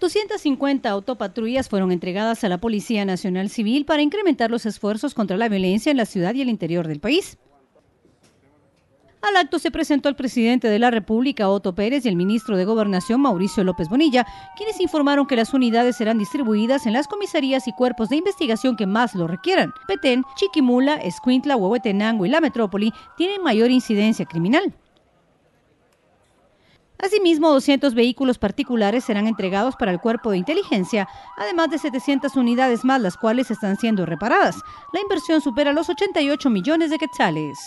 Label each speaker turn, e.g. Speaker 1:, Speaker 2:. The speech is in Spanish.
Speaker 1: 250 autopatrullas fueron entregadas a la Policía Nacional Civil para incrementar los esfuerzos contra la violencia en la ciudad y el interior del país. Al acto se presentó el presidente de la República, Otto Pérez, y el ministro de Gobernación, Mauricio López Bonilla, quienes informaron que las unidades serán distribuidas en las comisarías y cuerpos de investigación que más lo requieran. Petén, Chiquimula, Escuintla, Huehuetenango y la metrópoli tienen mayor incidencia criminal. Asimismo, 200 vehículos particulares serán entregados para el cuerpo de inteligencia, además de 700 unidades más, las cuales están siendo reparadas. La inversión supera los 88 millones de quetzales.